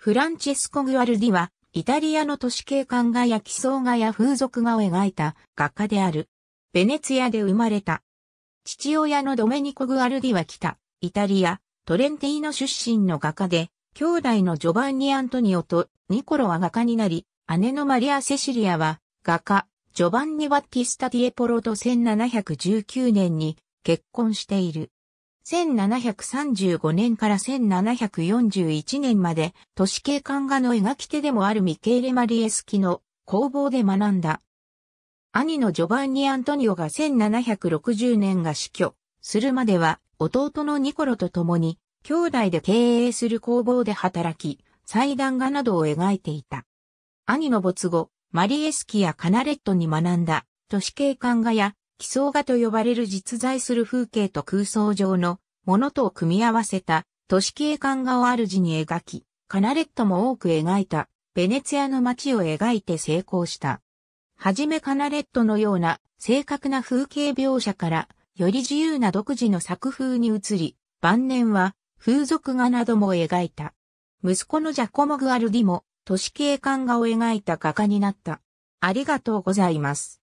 フランチェスコ・グアルディは、イタリアの都市景観画や奇想画や風俗画を描いた画家である。ベネツィアで生まれた。父親のドメニコ・グアルディは北、イタリア、トレンティーノ出身の画家で、兄弟のジョバンニ・アントニオとニコロは画家になり、姉のマリア・セシリアは画家、ジョバンニ・バッティスタ・ディエポロと1719年に結婚している。1735年から1741年まで都市景観画の描き手でもあるミケーレ・マリエスキの工房で学んだ。兄のジョバンニ・アントニオが1760年が死去するまでは弟のニコロと共に兄弟で経営する工房で働き、祭壇画などを描いていた。兄の没後、マリエスキやカナレットに学んだ都市景観画や奇想画と呼ばれる実在する風景と空想上のものとを組み合わせた都市景観画を主に描き、カナレットも多く描いたベネツィアの街を描いて成功した。はじめカナレットのような正確な風景描写からより自由な独自の作風に移り、晩年は風俗画なども描いた。息子のジャコモ・グアルディも都市景観画を描いた画家になった。ありがとうございます。